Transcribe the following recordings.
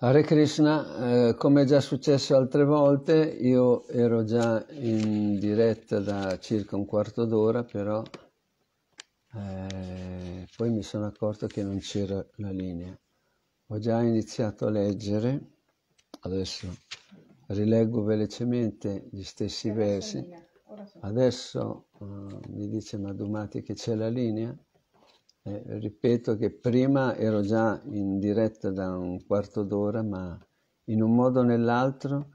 Hare Krishna, eh, come è già successo altre volte, io ero già in diretta da circa un quarto d'ora, però eh, poi mi sono accorto che non c'era la linea. Ho già iniziato a leggere, adesso rileggo velocemente gli stessi versi. Adesso eh, mi dice Madumati che c'è la linea. Eh, ripeto che prima ero già in diretta da un quarto d'ora, ma in un modo o nell'altro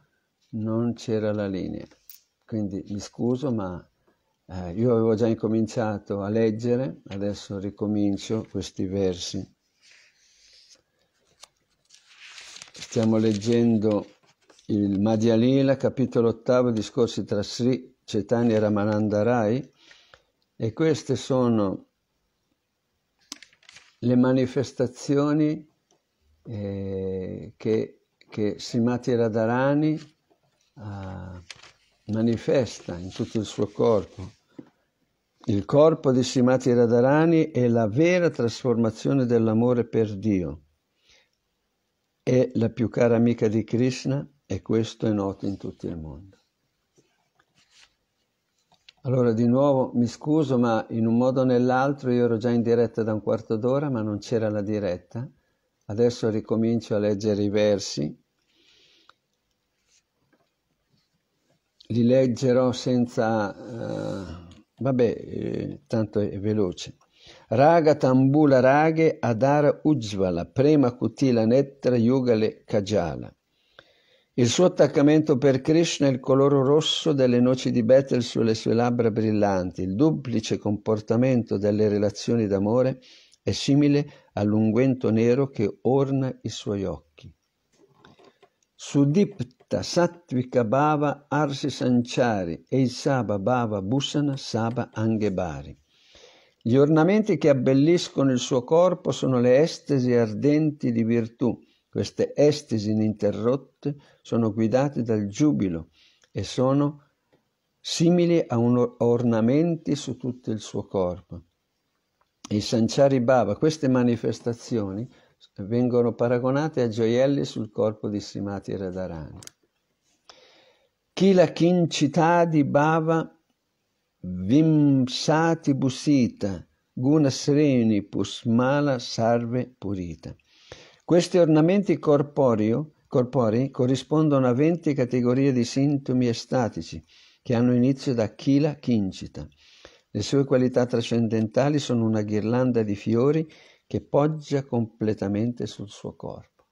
non c'era la linea. Quindi mi scuso, ma eh, io avevo già incominciato a leggere, adesso ricomincio questi versi. Stiamo leggendo il Madhyalila, capitolo ottavo, discorsi tra Sri Cetani e Ramananda Rai, e queste sono le manifestazioni eh, che, che Simati Radharani eh, manifesta in tutto il suo corpo. Il corpo di Simati Radharani è la vera trasformazione dell'amore per Dio. È la più cara amica di Krishna e questo è noto in tutto il mondo. Allora di nuovo mi scuso, ma in un modo o nell'altro io ero già in diretta da un quarto d'ora, ma non c'era la diretta. Adesso ricomincio a leggere i versi. Li leggerò senza... Uh, vabbè, eh, tanto è veloce. Raga tambula raghe adara ujvala prema kutila netra yugale kajala. Il suo attaccamento per Krishna è il colore rosso delle noci di Betel sulle sue labbra brillanti, il duplice comportamento delle relazioni d'amore è simile all'unguento nero che orna i suoi occhi. Sudipta Sattvika Bhava Arsi Sanchari e Saba Bhava Bhusana Saba Angebari. Gli ornamenti che abbelliscono il suo corpo sono le estesi ardenti di virtù queste estesi ininterrotte sono guidate dal giubilo e sono simili a un ornamenti su tutto il suo corpo. I Sanciari Bhava, queste manifestazioni vengono paragonate a gioielli sul corpo di Simati Radharani. Kila Kincitadi Bhava Vimsati Busita Guna Sreni Pusmala Sarve Purita. Questi ornamenti corporei corrispondono a 20 categorie di sintomi estatici che hanno inizio da Kila Kincita. Le sue qualità trascendentali sono una ghirlanda di fiori che poggia completamente sul suo corpo.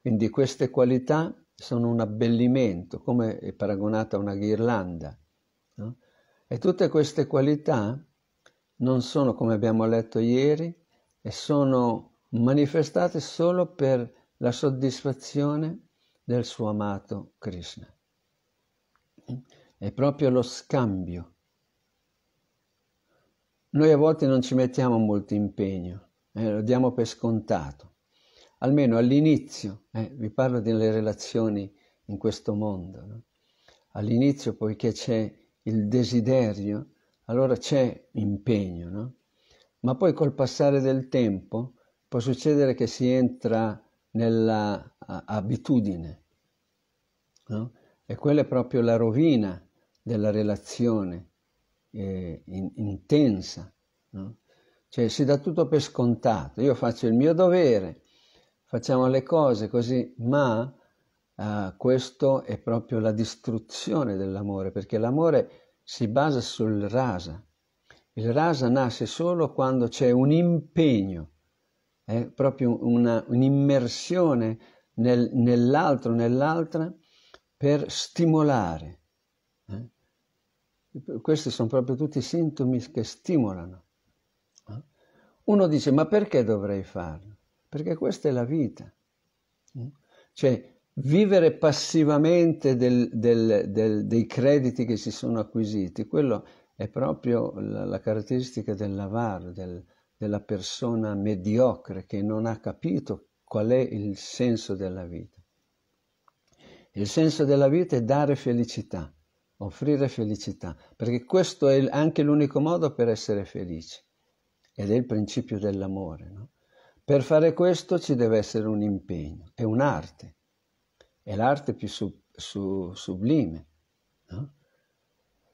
Quindi queste qualità sono un abbellimento, come è paragonata a una ghirlanda. No? E tutte queste qualità non sono, come abbiamo letto ieri, e sono manifestate solo per la soddisfazione del suo amato Krishna. È proprio lo scambio. Noi a volte non ci mettiamo molto impegno, eh, lo diamo per scontato. Almeno all'inizio, eh, vi parlo delle relazioni in questo mondo, no? all'inizio poiché c'è il desiderio, allora c'è impegno, no? ma poi col passare del tempo può succedere che si entra nella abitudine no? e quella è proprio la rovina della relazione eh, in, intensa. No? Cioè si dà tutto per scontato, io faccio il mio dovere, facciamo le cose così, ma eh, questo è proprio la distruzione dell'amore, perché l'amore si basa sul rasa. Il rasa nasce solo quando c'è un impegno è proprio una, un'immersione nel, nell'altro, nell'altra, per stimolare. Eh? Questi sono proprio tutti sintomi che stimolano. Eh? Uno dice, ma perché dovrei farlo? Perché questa è la vita. Eh? Cioè, vivere passivamente del, del, del, dei crediti che si sono acquisiti, quello è proprio la, la caratteristica dell'avaro, del, della persona mediocre che non ha capito qual è il senso della vita. Il senso della vita è dare felicità, offrire felicità, perché questo è anche l'unico modo per essere felici ed è il principio dell'amore. No? Per fare questo ci deve essere un impegno, è un'arte, è l'arte più sub, su, sublime. No?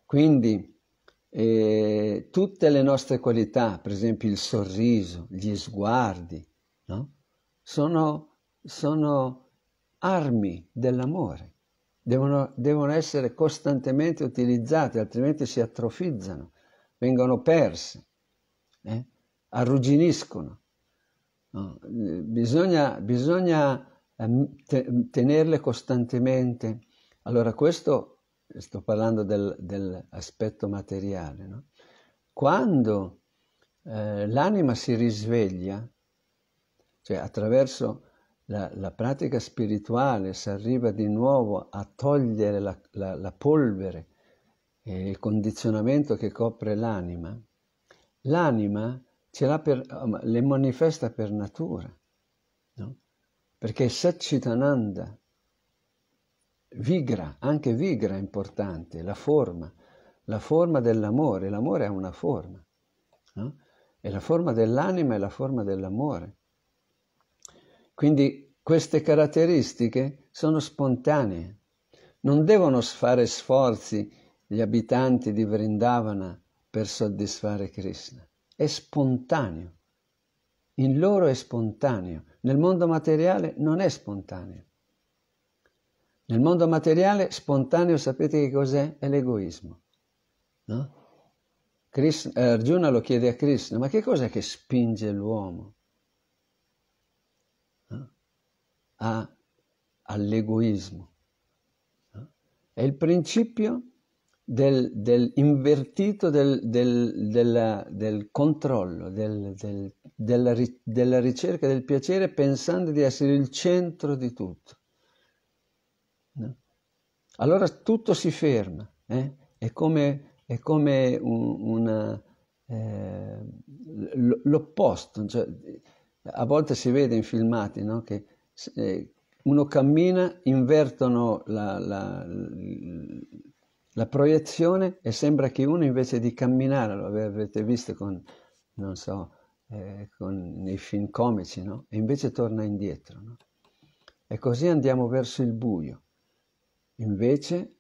Quindi eh, tutte le nostre qualità, per esempio il sorriso, gli sguardi, no? sono, sono, armi dell'amore, devono, devono essere costantemente utilizzate, altrimenti si atrofizzano, vengono perse, eh? arrugginiscono. No? Bisogna, bisogna ehm, tenerle costantemente. Allora questo sto parlando del, dell'aspetto materiale, no? quando eh, l'anima si risveglia, cioè attraverso la, la, pratica spirituale si arriva di nuovo a togliere la, la, la polvere e il condizionamento che copre l'anima, l'anima ce l'ha per, um, le manifesta per natura, no? perché Satchitananda Vigra, anche vigra è importante, la forma, la forma dell'amore, l'amore è una forma, no? è la forma dell'anima è la forma dell'amore. Quindi queste caratteristiche sono spontanee, non devono fare sforzi gli abitanti di Vrindavana per soddisfare Krishna, è spontaneo, in loro è spontaneo, nel mondo materiale non è spontaneo. Nel mondo materiale spontaneo sapete che cos'è? È l'egoismo. No? Krishna, eh, Arjuna lo chiede a Krishna, ma che cos'è che spinge l'uomo no? a, all'egoismo? No? È il principio del, del invertito del, del, della, del controllo, della, della ricerca del piacere pensando di essere il centro di tutto allora tutto si ferma, eh? è come, è come un, una, eh, l'opposto, cioè, a volte si vede in filmati no? che eh, uno cammina, invertono la, la, la, proiezione e sembra che uno invece di camminare, lo avete visto con, non so, eh, con i film comici, no? e invece torna indietro. No? E così andiamo verso il buio. Invece,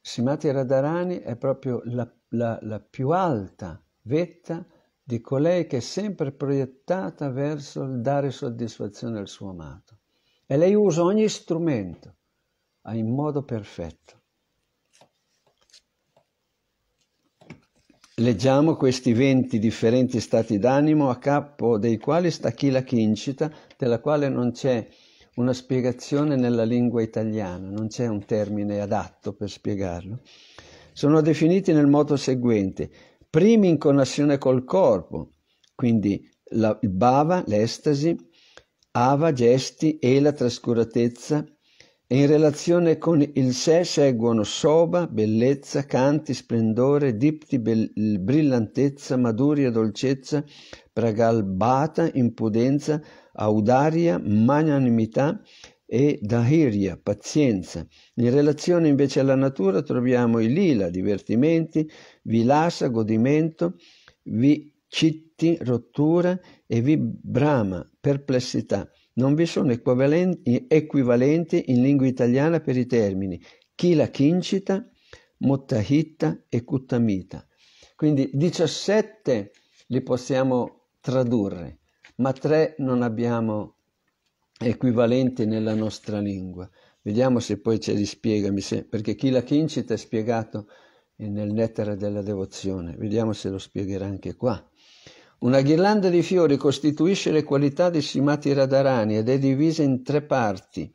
Simati Radharani è proprio la, la, la più alta vetta di colei che è sempre proiettata verso il dare soddisfazione al suo amato. E lei usa ogni strumento in modo perfetto. Leggiamo questi 20 differenti stati d'animo a capo dei quali sta chi la Kincita, della quale non c'è una spiegazione nella lingua italiana, non c'è un termine adatto per spiegarlo. Sono definiti nel modo seguente, primi in connessione col corpo, quindi la, il bava, l'estasi, ava, gesti e la trascuratezza, e in relazione con il sé seguono soba, bellezza, canti, splendore, dipti, be- brillantezza, maduria, dolcezza, pragalbata, impudenza, audaria, magnanimità e dahiria, pazienza. In relazione invece alla natura troviamo i lila, divertimenti, vilasa, godimento, vi vicitti, rottura e vi vibrama, perplessità. Non vi sono equivalenti in lingua italiana per i termini kila kincita, mottahitta e kuttamita. Quindi 17 li possiamo tradurre ma tre non abbiamo equivalenti nella nostra lingua. Vediamo se poi ci rispiegami, se, perché chi la Kincita è spiegato nel Nettare della Devozione, vediamo se lo spiegherà anche qua. Una ghirlanda di fiori costituisce le qualità di simati radarani ed è divisa in tre parti,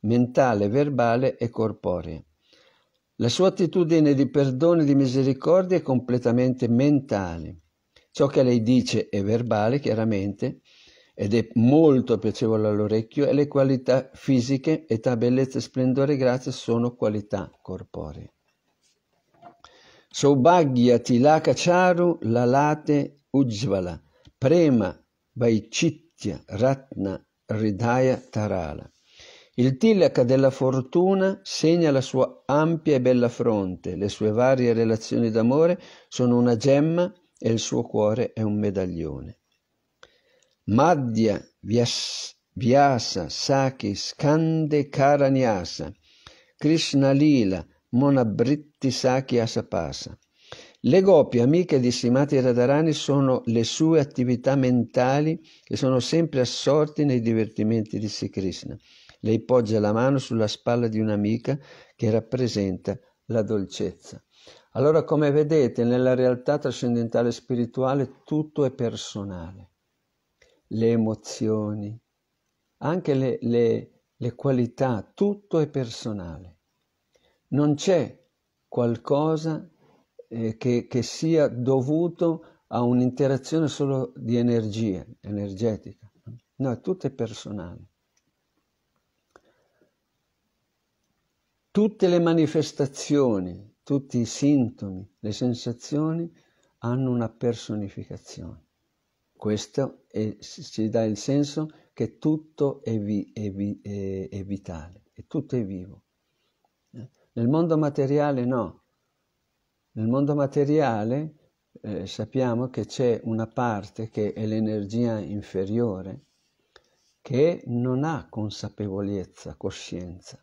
mentale, verbale e corporea. La sua attitudine di perdono e di misericordia è completamente mentale. Ciò che lei dice è verbale, chiaramente, ed è molto piacevole all'orecchio e le qualità fisiche, età, bellezza, splendore e grazia sono qualità corporee. Soubhagya tilaka charu lalate ujvala prema vaicitya ratna ridaya tarala. Il tilaka della fortuna segna la sua ampia e bella fronte, le sue varie relazioni d'amore sono una gemma e il suo cuore è un medaglione. Madhya Vyasa Saki Skande Karanyasa Krishna Lila Monabritti Saki Asapasa. Le gopi amiche di Simati Radharani sono le sue attività mentali che sono sempre assorti nei divertimenti di Sri Krishna. Lei poggia la mano sulla spalla di un'amica che rappresenta la dolcezza. Allora, come vedete, nella realtà trascendentale spirituale tutto è personale. Le emozioni, anche le, le, le qualità, tutto è personale. Non c'è qualcosa eh, che, che sia dovuto a un'interazione solo di energia, energetica. No, tutto è personale. Tutte le manifestazioni tutti i sintomi, le sensazioni hanno una personificazione. Questo è, ci dà il senso che tutto è, vi, è, vi, è vitale, e tutto è vivo. Eh? Nel mondo materiale no. Nel mondo materiale eh, sappiamo che c'è una parte che è l'energia inferiore che non ha consapevolezza, coscienza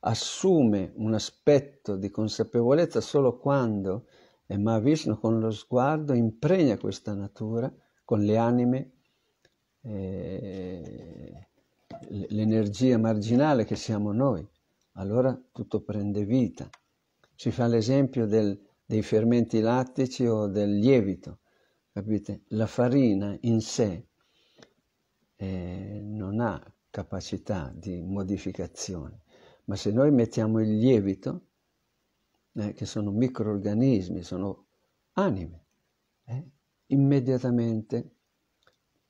assume un aspetto di consapevolezza solo quando Mahavishnu con lo sguardo impregna questa natura con le anime, eh, l'energia marginale che siamo noi. Allora tutto prende vita. Si fa l'esempio del, dei fermenti lattici o del lievito. Capite? La farina in sé eh, non ha capacità di modificazione ma se noi mettiamo il lievito, eh, che sono microorganismi, sono anime, eh, immediatamente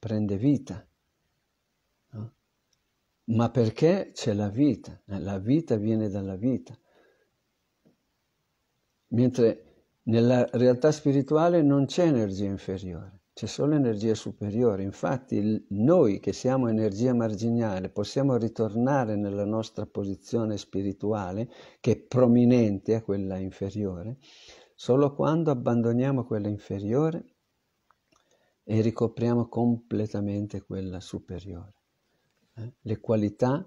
prende vita. No? Ma perché c'è la vita? Eh, la vita viene dalla vita. Mentre nella realtà spirituale non c'è energia inferiore c'è solo energia superiore. Infatti noi che siamo energia marginale possiamo ritornare nella nostra posizione spirituale che è prominente a quella inferiore solo quando abbandoniamo quella inferiore e ricopriamo completamente quella superiore. Eh? Le qualità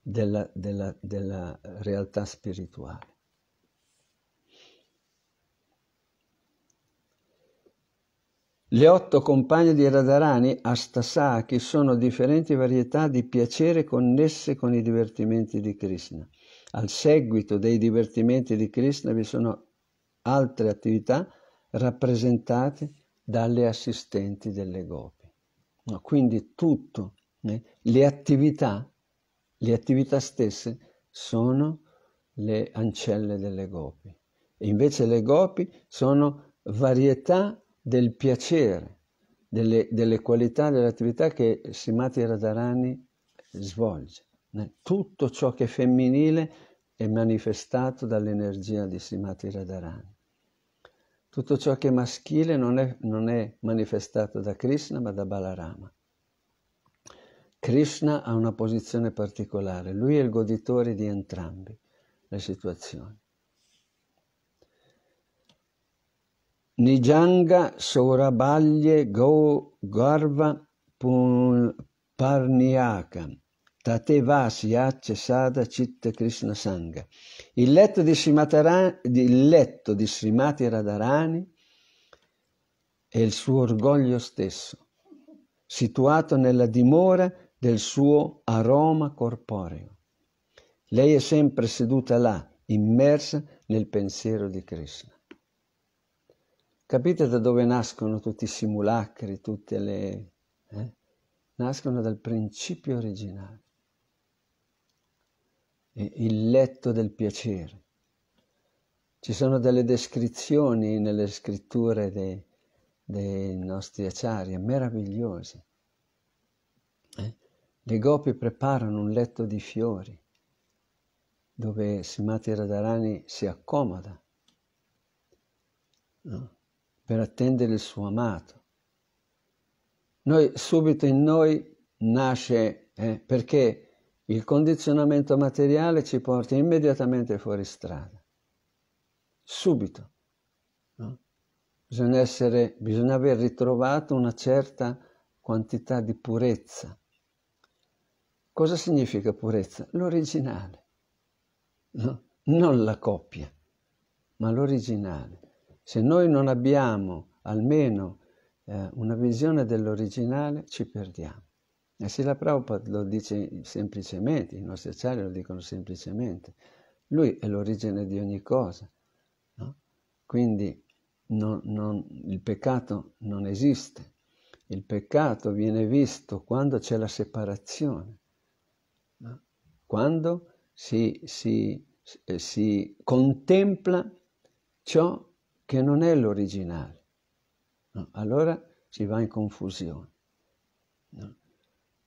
della, della, della realtà spirituale. Le otto compagne di Radharani, Astasaki, sono differenti varietà di piacere connesse con i divertimenti di Krishna. Al seguito dei divertimenti di Krishna vi sono altre attività rappresentate dalle assistenti delle gopi. No, quindi tutto, eh, le attività, le attività stesse sono le ancelle delle gopi. E invece le gopi sono varietà del piacere, delle, delle qualità dell'attività che Simati Radharani svolge. Tutto ciò che è femminile è manifestato dall'energia di Simati Radharani. Tutto ciò che è maschile non è, non è manifestato da Krishna ma da Balarama. Krishna ha una posizione particolare, lui è il goditore di entrambe le situazioni. Nijanga, Sorabaglie, Go, Garva, Pun, Parniaka, Tatevasi, Acce, Sada, Citta, Krishna, Sangha. Il letto di Srimati Radharani è il suo orgoglio stesso, situato nella dimora del suo aroma corporeo. Lei è sempre seduta là, immersa nel pensiero di Krishna. Capite da dove nascono tutti i simulacri, tutte le... Eh? Nascono dal principio originale. E il letto del piacere. Ci sono delle descrizioni nelle scritture dei, dei nostri acciari, meravigliose. Eh? Le gopi preparano un letto di fiori dove Simati Radharani si accomoda. No? per attendere il suo amato. Noi, subito in noi nasce eh, perché il condizionamento materiale ci porta immediatamente fuori strada. Subito. No? Bisogna, essere, bisogna aver ritrovato una certa quantità di purezza. Cosa significa purezza? L'originale, no? non la coppia, ma l'originale. Se noi non abbiamo almeno eh, una visione dell'originale, ci perdiamo. E Sila Prabhupada lo dice semplicemente, i nostri acciari lo dicono semplicemente. Lui è l'origine di ogni cosa. No? Quindi non, non, il peccato non esiste. Il peccato viene visto quando c'è la separazione, no? quando si, si, eh, si contempla ciò che non è l'originale. No? Allora si va in confusione. No?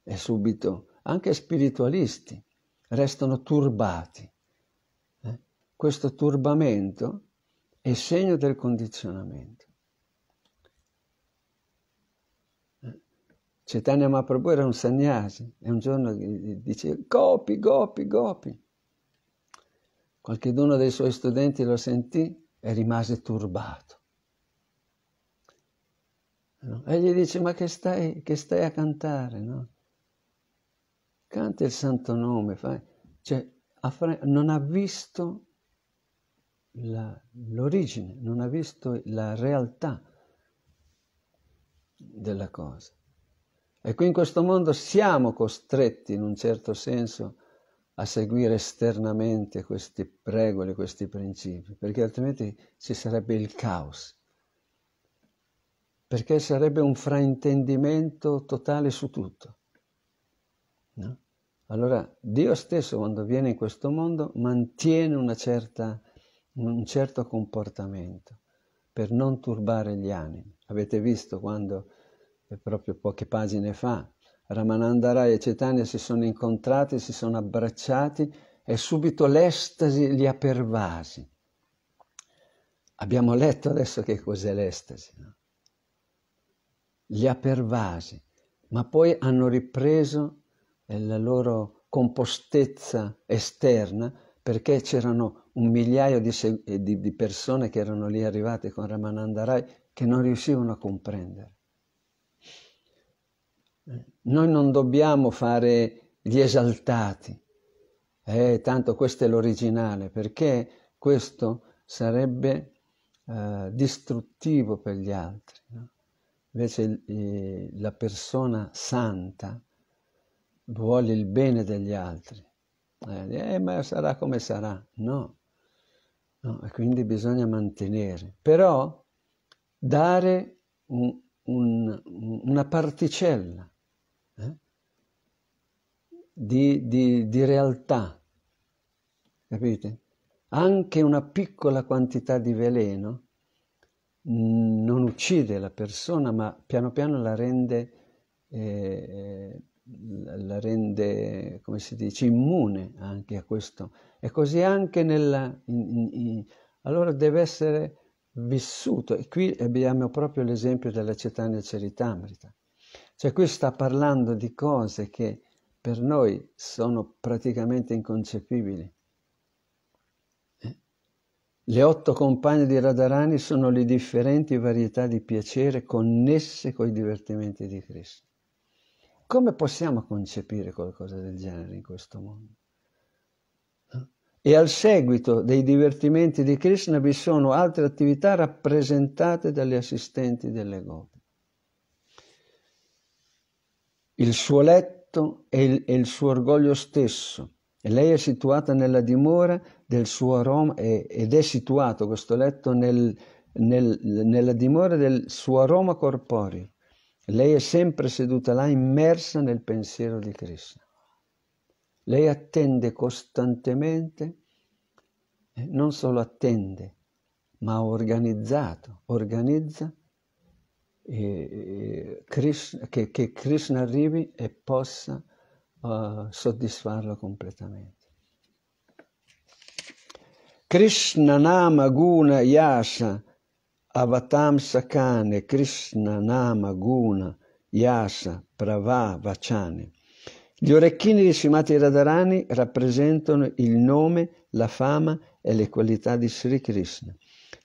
E subito anche spiritualisti restano turbati. Eh? Questo turbamento è segno del condizionamento. Eh? Chaitanya Mahaprabhu era un sannyasi e un giorno dice gopi, gopi, gopi. Qualche dei suoi studenti lo sentì e rimase turbato. No? E gli dice, ma che stai, che stai a cantare? No? Canta il santo nome, fai. Cioè, non ha visto la, l'origine, non ha visto la realtà della cosa. E qui in questo mondo siamo costretti in un certo senso a a seguire esternamente queste regole, questi principi, perché altrimenti ci sarebbe il caos, perché sarebbe un fraintendimento totale su tutto. No? Allora Dio stesso quando viene in questo mondo mantiene certa, un certo comportamento per non turbare gli animi. Avete visto quando, eh, proprio poche pagine fa, Ramananda Rai e Cetania si sono incontrati, si sono abbracciati e subito l'estasi li ha pervasi. Abbiamo letto adesso che cos'è l'estasi. No? Li ha pervasi, ma poi hanno ripreso eh, la loro compostezza esterna perché c'erano un migliaio di, di, di persone che erano lì arrivate con Ramananda Rai che non riuscivano a comprendere. Noi non dobbiamo fare gli esaltati. Eh, tanto questo è l'originale, perché questo sarebbe eh, distruttivo per gli altri. No? Invece eh, la persona santa vuole il bene degli altri. Eh, eh, ma sarà come sarà. No. no. E quindi bisogna mantenere. Però dare un, un, una particella di, di, di realtà, capite? Anche una piccola quantità di veleno mm, non uccide la persona, ma piano piano la rende, eh, la rende come si dice, immune anche a questo. E così anche nella... In, in, allora deve essere vissuto. E qui abbiamo proprio l'esempio della Cetania Ceritamrita. Cioè qui sta parlando di cose che per noi sono praticamente inconcepibili. Le otto compagne di Radharani sono le differenti varietà di piacere connesse con i divertimenti di Krishna. Come possiamo concepire qualcosa del genere in questo mondo? E al seguito dei divertimenti di Krishna vi sono altre attività rappresentate dalle assistenti delle gopi. Il suo letto petto è il, è il suo orgoglio stesso. E lei è situata nella dimora del suo aroma è, ed è situato questo letto nel, nel, nella dimora del suo aroma corporeo. Lei è sempre seduta là immersa nel pensiero di Cristo. Lei attende costantemente, eh, non solo attende, ma ha organizzato, organizza e Krishna, che, che, Krishna arrivi e possa uh, soddisfarlo completamente. Krishna Nama Guna Yasa Avatam Sakane Krishna Nama Guna Yasa Prava Vachane. Gli orecchini di Srimati Radharani rappresentano il nome, la fama e le qualità di Sri Krishna.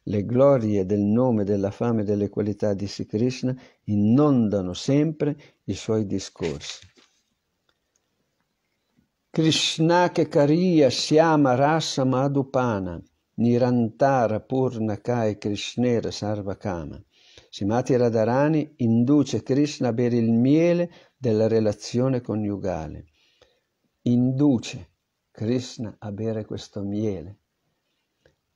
Le glorie del nome, della fame e delle qualità di Sri Krishna inondano sempre i suoi discorsi. Krishna che caria siama rasa Madhupana nirantara Purna Kai krishnera sarvakama. Simati Radharani induce Krishna a bere il miele della relazione coniugale. Induce Krishna a bere questo miele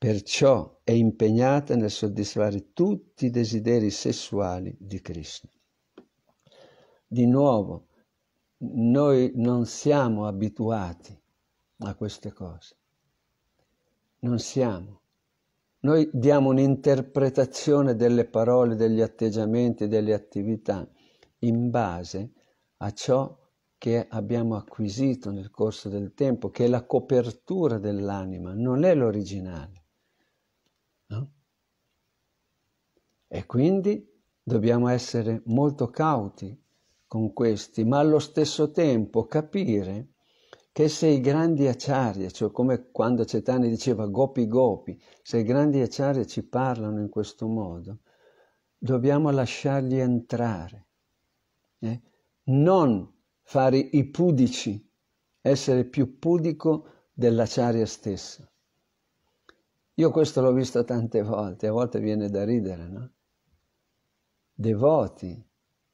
Perciò è impegnata nel soddisfare tutti i desideri sessuali di Krishna. Di nuovo, noi non siamo abituati a queste cose. Non siamo. Noi diamo un'interpretazione delle parole, degli atteggiamenti, delle attività in base a ciò che abbiamo acquisito nel corso del tempo, che è la copertura dell'anima, non è l'originale. E quindi dobbiamo essere molto cauti con questi, ma allo stesso tempo capire che se i grandi acciarie, cioè come quando Cetani diceva gopi gopi, se i grandi acciarie ci parlano in questo modo, dobbiamo lasciarli entrare, eh? non fare i pudici, essere più pudico dell'acciaria stessa. Io questo l'ho visto tante volte, a volte viene da ridere, no? devoti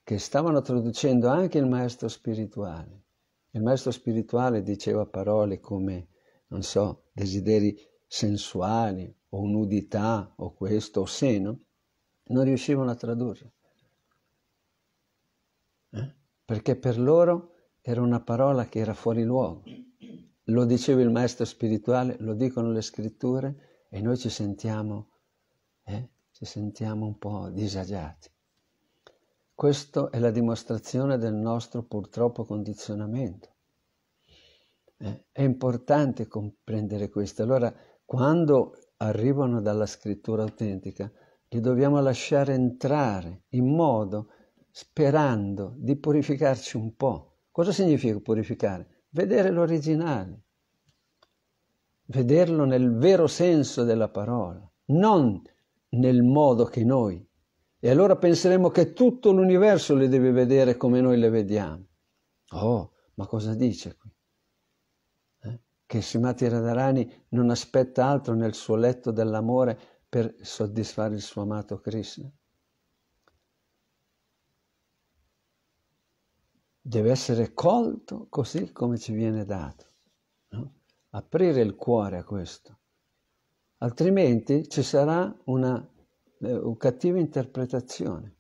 che stavano traducendo anche il maestro spirituale. Il maestro spirituale diceva parole come, non so, desideri sensuali o nudità o questo o seno, non riuscivano a tradurre. Eh? Perché per loro era una parola che era fuori luogo. Lo diceva il maestro spirituale, lo dicono le scritture e noi ci sentiamo, eh? ci sentiamo un po' disagiati. Questo è la dimostrazione del nostro purtroppo condizionamento. Eh, è importante comprendere questo. Allora, quando arrivano dalla scrittura autentica, li dobbiamo lasciare entrare in modo sperando di purificarci un po'. Cosa significa purificare? Vedere l'originale, vederlo nel vero senso della parola, non nel modo che noi e allora penseremo che tutto l'universo le deve vedere come noi le vediamo. Oh, ma cosa dice qui? Eh? Che Simati Radharani non aspetta altro nel suo letto dell'amore per soddisfare il suo amato Krishna. Deve essere colto così come ci viene dato. No? Aprire il cuore a questo. Altrimenti ci sarà una eh, cattiva interpretazione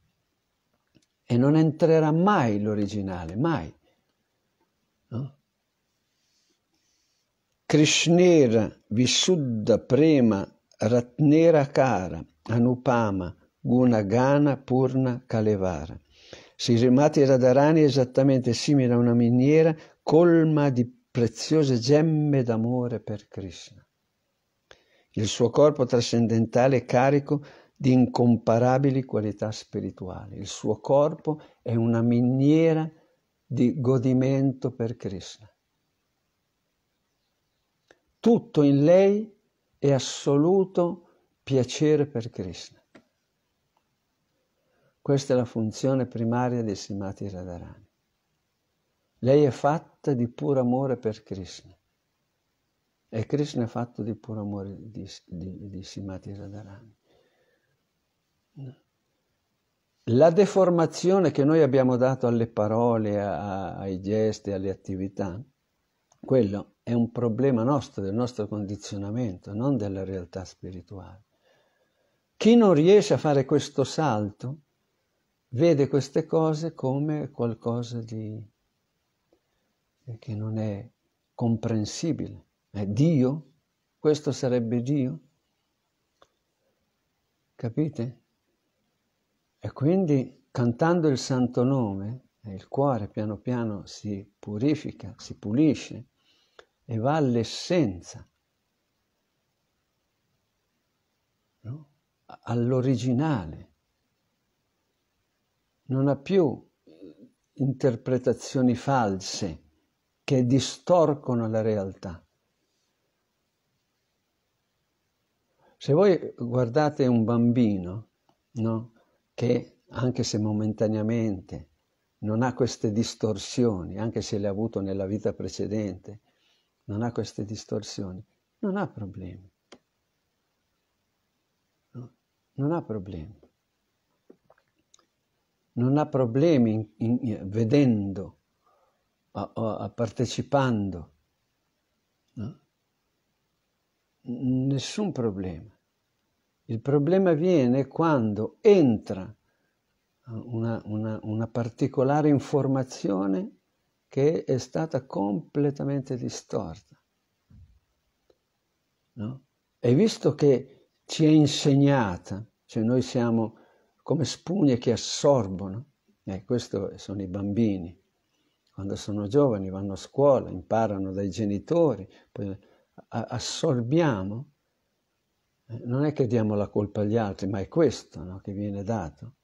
e non entrerà mai l'originale, mai. No? Krishnera Visuddha Prema Ratnera Kara Anupama Gunagana Purna Kalevara. Sirimati Radharani è esattamente simile a una miniera colma di preziose gemme d'amore per Krishna. Il suo corpo trascendentale è carico di incomparabili qualità spirituali. Il suo corpo è una miniera di godimento per Krishna. Tutto in lei è assoluto piacere per Krishna. Questa è la funzione primaria dei Simati Radharani. Lei è fatta di puro amore per Krishna. E Krishna è fatto di puro amore di, di, di Simati Radharani la deformazione che noi abbiamo dato alle parole, a, ai gesti, alle attività, quello è un problema nostro, del nostro condizionamento, non della realtà spirituale. Chi non riesce a fare questo salto vede queste cose come qualcosa di, eh, che non è comprensibile. È Dio? Questo sarebbe Dio? Capite? E quindi cantando il santo nome, eh, il cuore piano piano si purifica, si pulisce e va all'essenza, no? all'originale. Non ha più eh, interpretazioni false che distorcono la realtà. Se voi guardate un bambino, no? che anche se momentaneamente non ha queste distorsioni, anche se le ha avuto nella vita precedente, non ha queste distorsioni, non ha problemi. Non ha problemi. Non ha problemi in, in, vedendo, a, a partecipando. No? Nessun problema. Il problema viene quando entra una, una, una particolare informazione che è stata completamente distorta. No? E visto che ci è insegnata, cioè noi siamo come spugne che assorbono, e questi sono i bambini, quando sono giovani vanno a scuola, imparano dai genitori, poi assorbiamo, eh, non è che diamo la colpa agli altri, ma è questo no, che viene dato,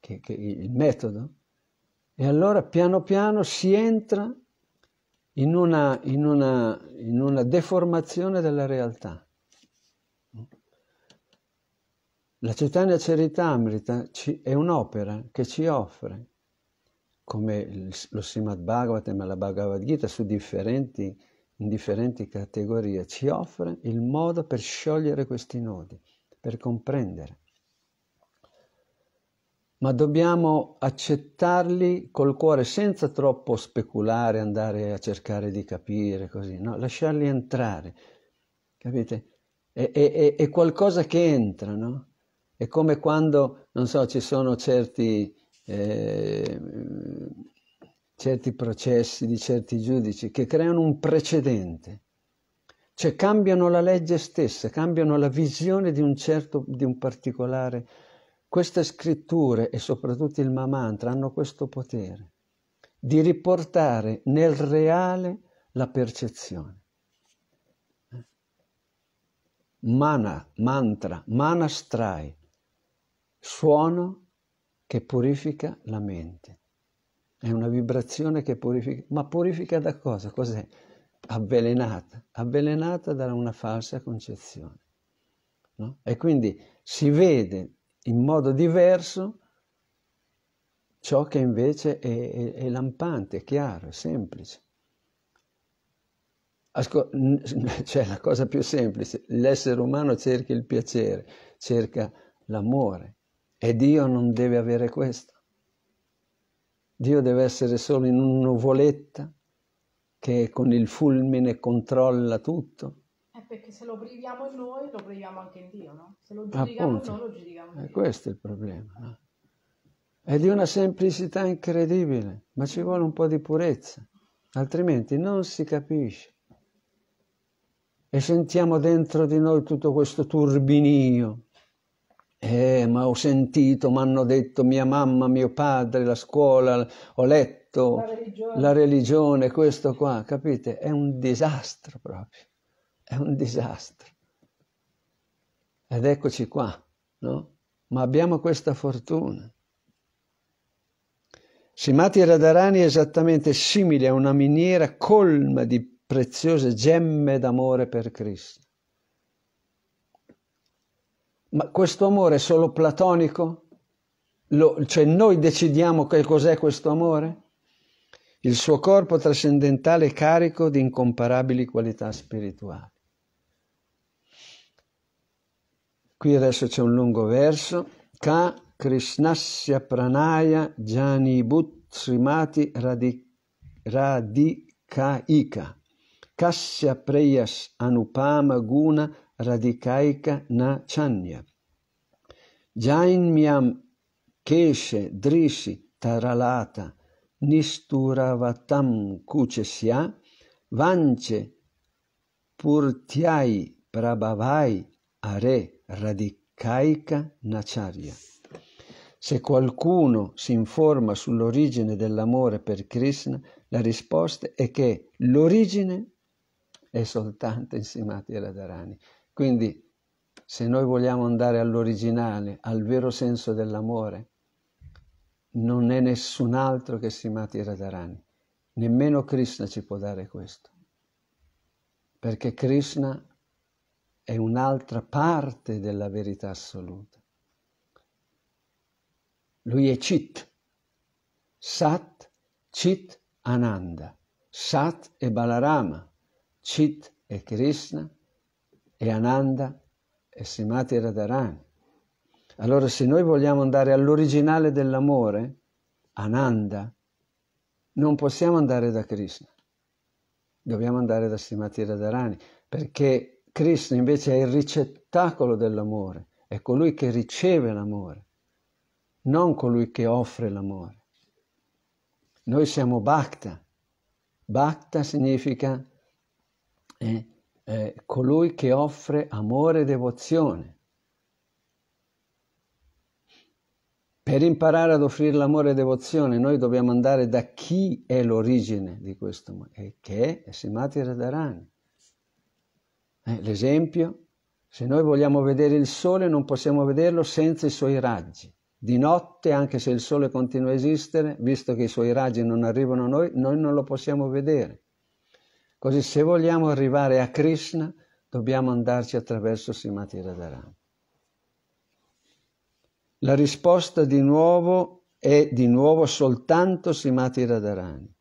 che, che il metodo. E allora piano piano si entra in una, in una, in una deformazione della realtà. La Cetania Ceritamrita ci, è un'opera che ci offre, come lo Srimad Bhagavatam e la Bhagavad Gita, su differenti in differenti categorie ci offre il modo per sciogliere questi nodi, per comprendere. Ma dobbiamo accettarli col cuore senza troppo speculare, andare a cercare di capire così, no? lasciarli entrare, capite? È, è, è qualcosa che entra, no? È come quando, non so, ci sono certi eh, certi processi di certi giudici che creano un precedente, cioè cambiano la legge stessa, cambiano la visione di un certo, di un particolare. Queste scritture e soprattutto il Mamantra hanno questo potere di riportare nel reale la percezione. Mana, mantra, manastrai, suono che purifica la mente è una vibrazione che purifica, ma purifica da cosa? Cos'è? Avvelenata, avvelenata da una falsa concezione. No? E quindi si vede in modo diverso ciò che invece è, è, è lampante, è chiaro, è semplice. Ascol- cioè la cosa più semplice, l'essere umano cerca il piacere, cerca l'amore e Dio non deve avere questo. Dio deve essere solo in una nuvoletta che con il fulmine controlla tutto. È perché se lo priviamo noi, lo priviamo anche in Dio, no? Se lo giudichiamo Appunto, noi, lo giudichiamo in eh, Dio. Questo è il problema, no? È di una semplicità incredibile, ma ci vuole un po' di purezza, altrimenti non si capisce. E sentiamo dentro di noi tutto questo turbinio eh, ma ho sentito, mi hanno detto mia mamma, mio padre, la scuola, ho letto la religione. la religione, questo qua, capite? È un disastro proprio, è un disastro. Ed eccoci qua, no? Ma abbiamo questa fortuna. Simati Radarani è esattamente simile a una miniera colma di preziose gemme d'amore per Cristo. Ma questo amore è solo platonico? Lo, cioè noi decidiamo che cos'è questo amore? Il suo corpo trascendentale è carico di incomparabili qualità spirituali. Qui adesso c'è un lungo verso. Ka Krishnasya Pranaya Jani Srimati radi, Radikaika Kasya Preyas Anupama Guna radicaica na Chanya. Jain miam keshe drishi taralata nisturavatam kucesya vance purtiai prabhavai are radicaica nacharya. Se qualcuno si informa sull'origine dell'amore per Krishna, la risposta è che l'origine è soltanto in Simati Radharani. Quindi se noi vogliamo andare all'originale, al vero senso dell'amore, non è nessun altro che Srimati Radharani, nemmeno Krishna ci può dare questo, perché Krishna è un'altra parte della verità assoluta. Lui è Chit, Sat, Chit, Ananda, Sat è Balarama, Chit è Krishna, e Ananda e Simati Radharani. Allora se noi vogliamo andare all'originale dell'amore, Ananda, non possiamo andare da Krishna, dobbiamo andare da Simati Radharani, perché Krishna invece è il ricettacolo dell'amore, è colui che riceve l'amore, non colui che offre l'amore. Noi siamo Bhakta. Bhakta significa eh, è colui che offre amore e devozione. Per imparare ad offrire l'amore e devozione noi dobbiamo andare da chi è l'origine di questo, e eh, che è Simati Radharani. Eh, l'esempio, se noi vogliamo vedere il sole non possiamo vederlo senza i suoi raggi. Di notte, anche se il sole continua a esistere, visto che i suoi raggi non arrivano a noi, noi non lo possiamo vedere. Così se vogliamo arrivare a Krishna dobbiamo andarci attraverso Simati Radharani. La risposta di nuovo è di nuovo soltanto Simati Radharani.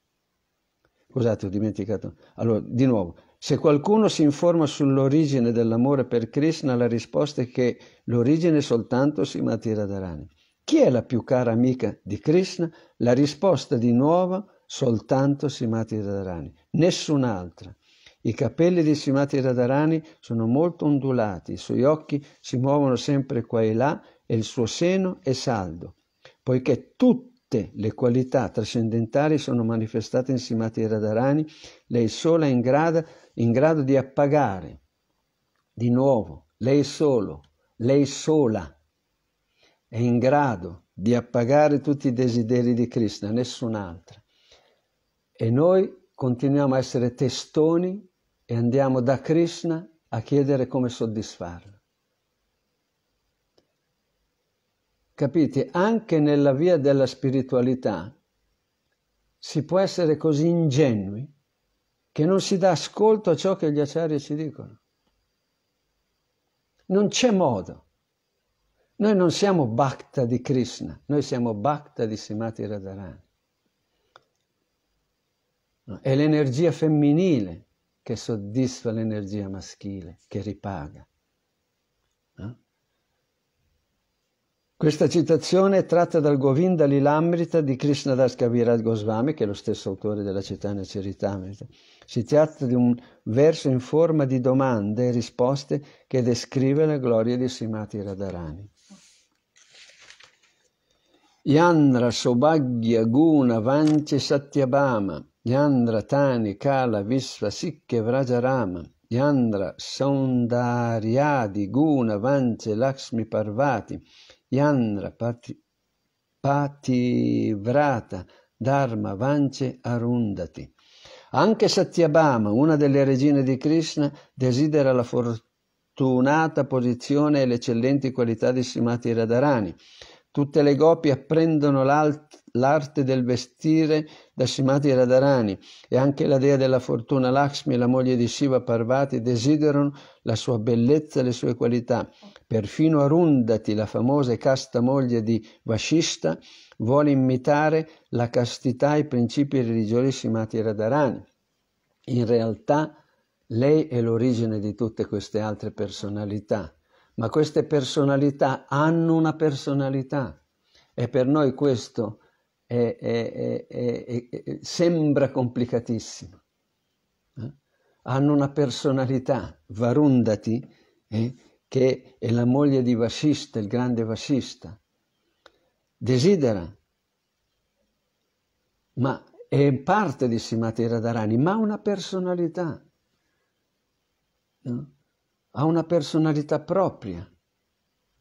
Scusate, ho dimenticato. Allora, di nuovo, se qualcuno si informa sull'origine dell'amore per Krishna, la risposta è che l'origine è soltanto Simati Radharani. Chi è la più cara amica di Krishna? La risposta di nuovo è soltanto Simati Radharani, nessun'altra. I capelli di Simati Radharani sono molto ondulati, i suoi occhi si muovono sempre qua e là e il suo seno è saldo, poiché tutte le qualità trascendentali sono manifestate in Simati Radharani, lei sola è in grado, in grado di appagare di nuovo, lei solo, lei sola è in grado di appagare tutti i desideri di Krishna, nessun'altra. E noi continuiamo a essere testoni e andiamo da Krishna a chiedere come soddisfarlo. Capite? Anche nella via della spiritualità si può essere così ingenui che non si dà ascolto a ciò che gli acciari ci dicono. Non c'è modo. Noi non siamo Bhakta di Krishna, noi siamo Bhakta di Simati Radharani. È l'energia femminile che soddisfa l'energia maschile, che ripaga. Eh? Questa citazione è tratta dal Govinda Lilamrita di Krishnadas Kaviraj Goswami, che è lo stesso autore della Cetania Ceritamrita. Si tratta di un verso in forma di domande e risposte che descrive la gloria di Simati Radharani. Yandra Sobhagya Guna Vanche Satyabhama Yandra Tani Kala Visva Sikke Vrajarama Yandra Saundaryadi Guna Vance Lakshmi Parvati Yandra Pati, Pativrata Dharma Vance Arundati anche Satyabhama, una delle regine di Krishna, desidera la fortunata posizione e le eccellenti qualità di Srimati Radharani. Tutte le gopi apprendono l'alto l'arte del vestire da Dashimati Radharani e anche la dea della fortuna Lakshmi, la moglie di Shiva Parvati, desiderano la sua bellezza e le sue qualità. Perfino Arundati, la famosa e casta moglie di Vashishta, vuole imitare la castità e i principi religiosi Shimati Radharani. In realtà lei è l'origine di tutte queste altre personalità, ma queste personalità hanno una personalità e per noi questo è, è, è, sembra complicatissimo. Eh? Hanno una personalità, Varundati, eh? che è la moglie di Vasista, il grande Vasista, desidera, ma è parte di Simati Radharani, ma ha una personalità, no? Eh? ha una personalità propria,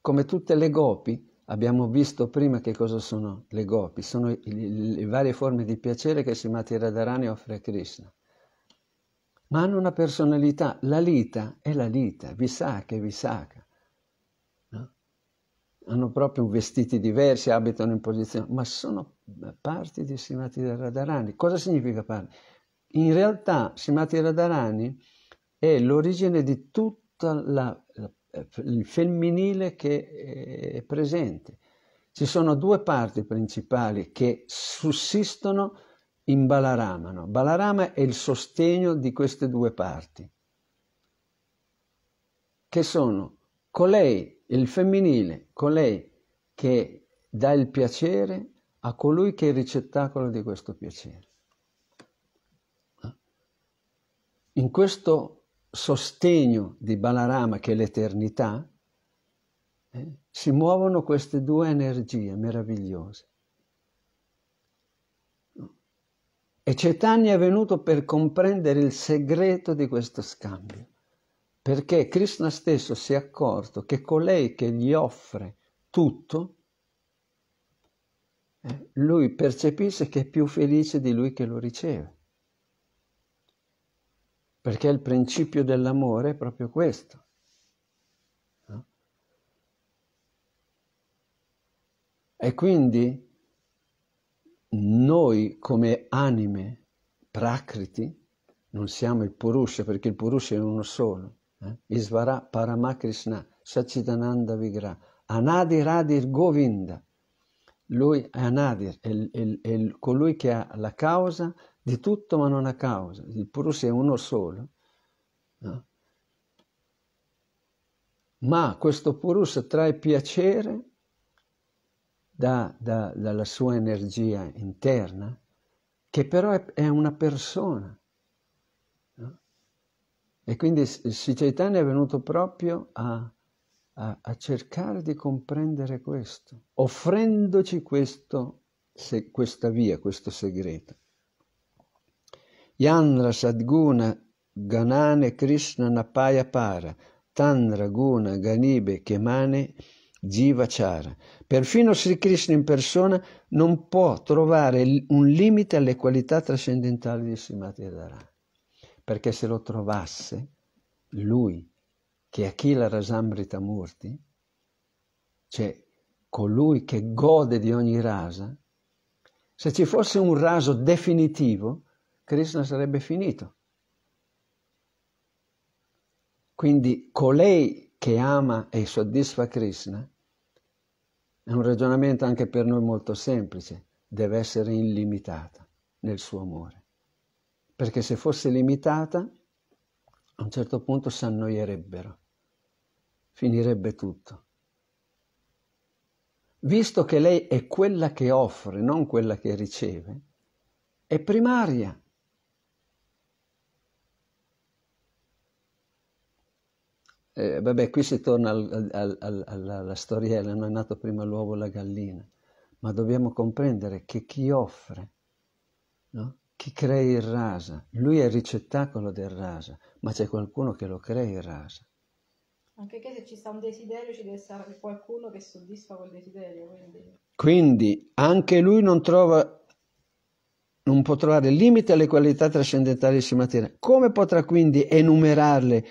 come tutte le gopi, Abbiamo visto prima che cosa sono le gopi, sono le varie forme di piacere che Srimati Radharani offre a Krishna. Ma hanno una personalità, la lita è la lita, visaka è visaka. No? Hanno proprio vestiti diversi, abitano in posizione, ma sono parti di Srimati Radharani. Cosa significa parte? In realtà Srimati Radharani è l'origine di tutta la eh, il femminile che eh, è presente. Ci sono due parti principali che sussistono in Balaramano. Balarama è il sostegno di queste due parti, che sono colei, il femminile, colei che dà il piacere a colui che è il ricettacolo di questo piacere. In questo sostegno di Balarama che è l'eternità, eh, si muovono queste due energie meravigliose. E Cetani è venuto per comprendere il segreto di questo scambio, perché Krishna stesso si è accorto che colei che gli offre tutto, eh, lui percepisce che è più felice di lui che lo riceve perché il principio dell'amore è proprio questo. No? E quindi noi come anime prakriti non siamo il Purusha, perché il Purusha è uno solo. Eh? Isvara Paramakrishna Sachidananda Vigra Anadir Adir Govinda. Lui è Anadir, è, è, è colui che ha la causa di tutto ma non a causa, il Purusha è uno solo. No? Ma questo Purusha trae piacere da, da, dalla sua energia interna, che però è, è una persona. No? E quindi Sri Chaitanya è venuto proprio a, a, a, cercare di comprendere questo, offrendoci questo, se, questa via, questo segreto. Yandra Sadguna Ganane Krishna Napaya Para, Tandra Guna Ganibe Kemane Jiva Chara. Perfino Sri Krishna in persona non può trovare un limite alle qualità trascendentali di Srimati Radharani, perché se lo trovasse, lui, che è Akhila Rasamrita Murti, cioè colui che gode di ogni rasa, se ci fosse un raso definitivo, Krishna sarebbe finito. Quindi colei che ama e soddisfa Krishna è un ragionamento anche per noi molto semplice, deve essere illimitata nel suo amore. Perché se fosse limitata, a un certo punto si annoierebbero, finirebbe tutto visto che lei è quella che offre, non quella che riceve, è primaria. Eh, vabbè, qui si torna al, al, al, alla storiella, non è nato prima l'uovo o la gallina, ma dobbiamo comprendere che chi offre, no? chi crea il rasa, lui è il ricettacolo del rasa, ma c'è qualcuno che lo crea il rasa. Anche che se ci sta un desiderio ci deve essere qualcuno che soddisfa quel desiderio. Quindi, quindi anche lui non, trova, non può trovare limite alle qualità trascendentali di materia. Come potrà quindi enumerarle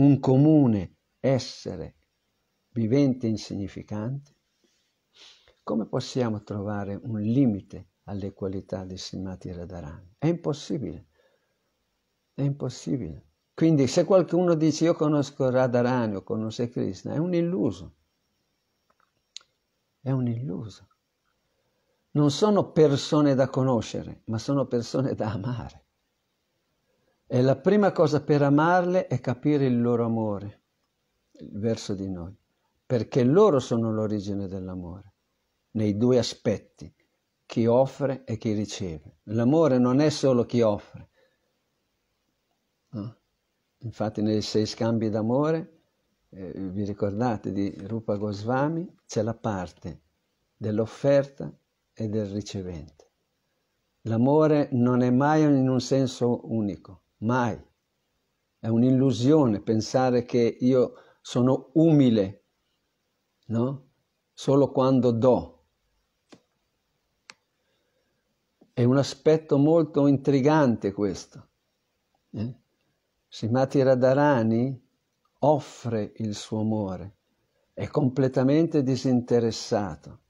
un comune essere vivente insignificante, come possiamo trovare un limite alle qualità di Simati Radharani? È impossibile, è impossibile. Quindi se qualcuno dice io conosco Radharani o conosco Krishna, è un illuso, è un illuso. Non sono persone da conoscere, ma sono persone da amare. E la prima cosa per amarle è capire il loro amore verso di noi, perché loro sono l'origine dell'amore, nei due aspetti, chi offre e chi riceve. L'amore non è solo chi offre. No? Ah, infatti nei sei scambi d'amore, eh, vi ricordate di Rupa Goswami, c'è la parte dell'offerta e del ricevente. L'amore non è mai in un senso unico mai. È un'illusione pensare che io sono umile, no? Solo quando do. È un aspetto molto intrigante questo. Eh? Simati Radharani offre il suo amore, è completamente disinteressato,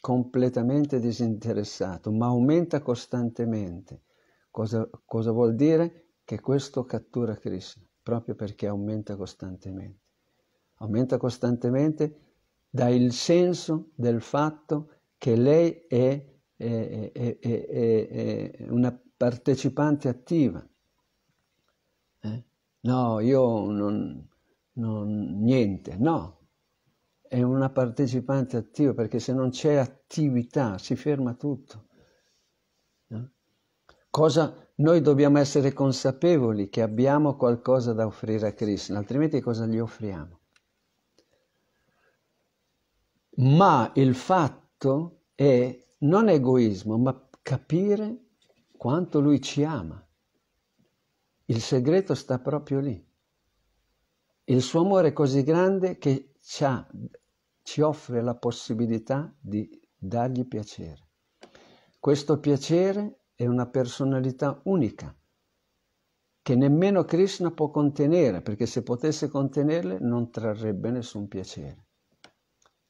completamente disinteressato, ma aumenta costantemente. Cosa, cosa vuol dire? che questo cattura Krishna, proprio perché aumenta costantemente. Aumenta costantemente, dà il senso del fatto che lei è, è, è, è una partecipante attiva. Eh? No, io non, non, niente, no. È una partecipante attiva perché se non c'è attività si ferma tutto. Eh? Cosa, noi dobbiamo essere consapevoli che abbiamo qualcosa da offrire a Krishna, altrimenti cosa gli offriamo? Ma il fatto è non egoismo, ma capire quanto lui ci ama. Il segreto sta proprio lì. Il suo amore è così grande che ci offre la possibilità di dargli piacere. Questo piacere è una personalità unica che nemmeno Krishna può contenere, perché se potesse contenerle non trarrebbe nessun piacere.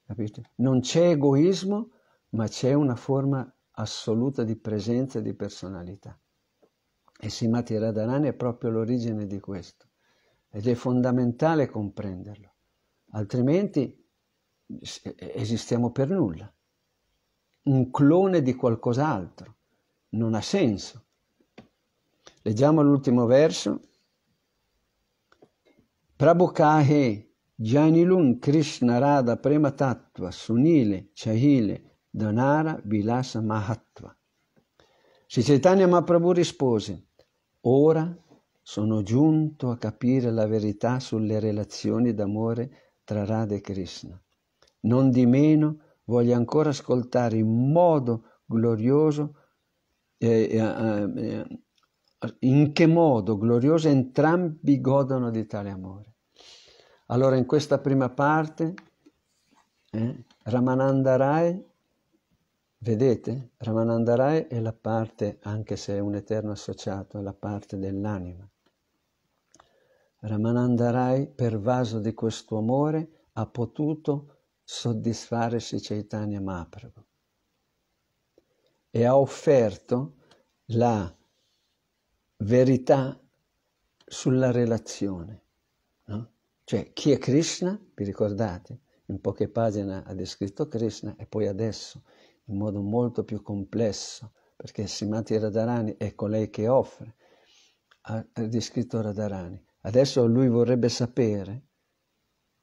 Capite? Non c'è egoismo, ma c'è una forma assoluta di presenza e di personalità. E Simati Radharani è proprio l'origine di questo. Ed è fondamentale comprenderlo, altrimenti esistiamo per nulla. Un clone di qualcos'altro non ha senso. Leggiamo l'ultimo verso. Prabhukahe Jainilun Krishna Radha Prematattva Sunile Chahile Danara Vilasa Mahattva. Sri Chaitanya Mahaprabhu rispose, ora sono giunto a capire la verità sulle relazioni d'amore tra Radha e Krishna. Non di meno voglio ancora ascoltare in modo glorioso in che modo glorioso entrambi godono di tale amore. Allora in questa prima parte, eh, Ramananda Rai, vedete, Ramananda Rai è la parte, anche se è un eterno associato, è la parte dell'anima. Ramananda Rai, pervaso di questo amore, ha potuto soddisfare Sri Chaitanya Mahaprabhu e ha offerto la verità sulla relazione. No? Cioè, chi è Krishna? Vi ricordate? In poche pagine ha descritto Krishna e poi adesso, in modo molto più complesso, perché Simati Radharani è colei che offre, ha descritto Radharani. Adesso lui vorrebbe sapere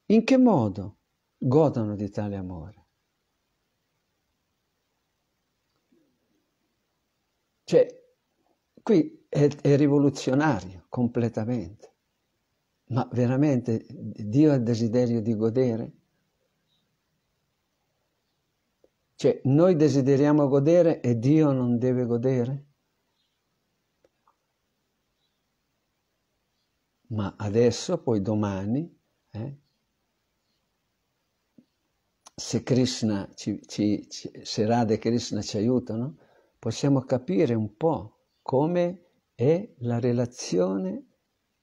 in che modo godono di tale amore. Cioè, qui è, è rivoluzionario completamente. Ma veramente Dio ha desiderio di godere? Cioè, noi desideriamo godere e Dio non deve godere? Ma adesso, poi domani, eh, se Krishna, ci, ci, ci, se Radha e Krishna ci aiutano, possiamo capire un po' come è la relazione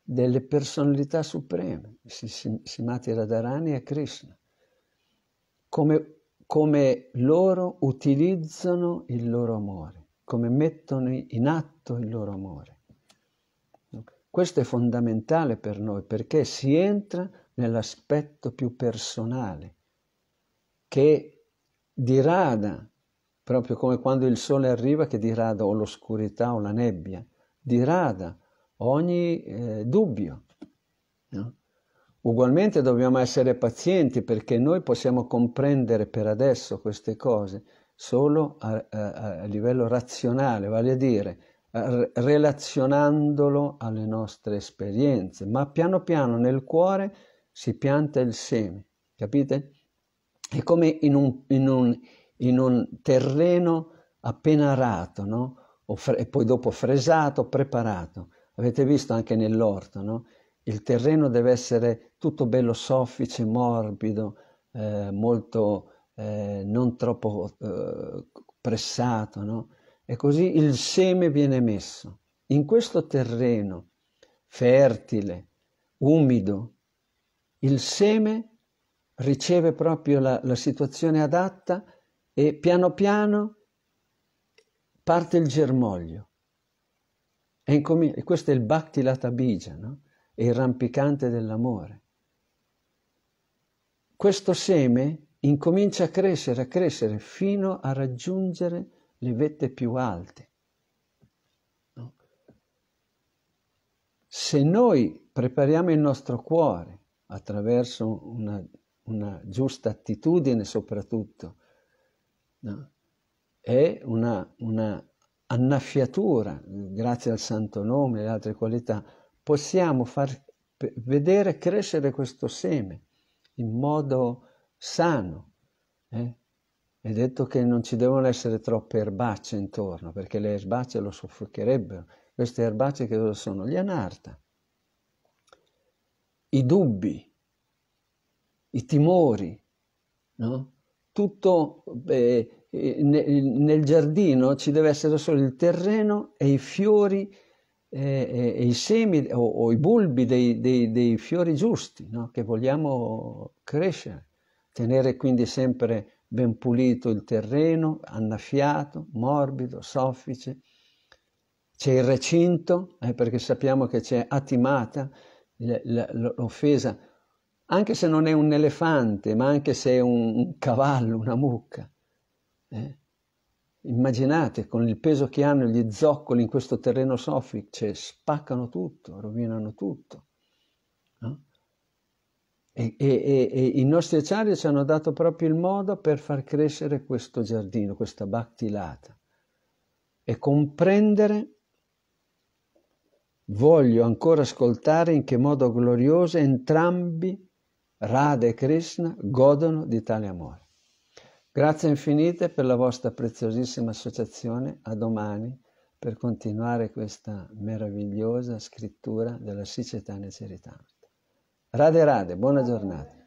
delle personalità supreme, Simati Radharani e Krishna, come, come loro utilizzano il loro amore, come mettono in atto il loro amore. Questo è fondamentale per noi perché si entra nell'aspetto più personale che dirada proprio come quando il sole arriva che dirada o l'oscurità o la nebbia, dirada ogni eh, dubbio. No? Ugualmente dobbiamo essere pazienti perché noi possiamo comprendere per adesso queste cose solo a, a, a livello razionale, vale a dire relazionandolo alle nostre esperienze, ma piano piano nel cuore si pianta il seme, capite? È come in un, in un in un terreno appena arato, no? Fre- e poi dopo fresato, preparato. Avete visto anche nell'orto, no? Il terreno deve essere tutto bello soffice, morbido, eh, molto eh, non troppo eh, pressato, no? E così il seme viene messo. In questo terreno fertile, umido, il seme riceve proprio la, la situazione adatta e piano piano parte il germoglio. E, incom- e questo è il Bhakti Latabija, no? è il rampicante dell'amore. Questo seme incomincia a crescere, a crescere, fino a raggiungere le vette più alte. No? Se noi prepariamo il nostro cuore attraverso una, una giusta attitudine soprattutto, no? è una, una annaffiatura, grazie al santo nome e alle altre qualità, possiamo far vedere crescere questo seme in modo sano. Eh? È detto che non ci devono essere troppe erbacce intorno, perché le erbacce lo soffocherebbero. Queste erbacce che cosa sono? Gli anarta. I dubbi, i timori, no? tutto eh, eh nel giardino ci deve essere solo il terreno e i fiori e, eh, eh, e, i semi o, o i bulbi dei, dei, dei fiori giusti no? che vogliamo crescere. Tenere quindi sempre ben pulito il terreno, annaffiato, morbido, soffice. C'è il recinto, eh, perché sappiamo che c'è attimata l'offesa anche se non è un elefante, ma anche se è un, un cavallo, una mucca. Eh? Immaginate con il peso che hanno gli zoccoli in questo terreno soffice, spaccano tutto, rovinano tutto. No? E, e, e, e, i nostri acciari ci hanno dato proprio il modo per far crescere questo giardino, questa bhaktilata e comprendere voglio ancora ascoltare in che modo glorioso entrambi Radha e Krishna godono di tale amore. Grazie infinite per la vostra preziosissima associazione. A domani per continuare questa meravigliosa scrittura della Sicetania Ceritana. Rade Rade, buona giornata.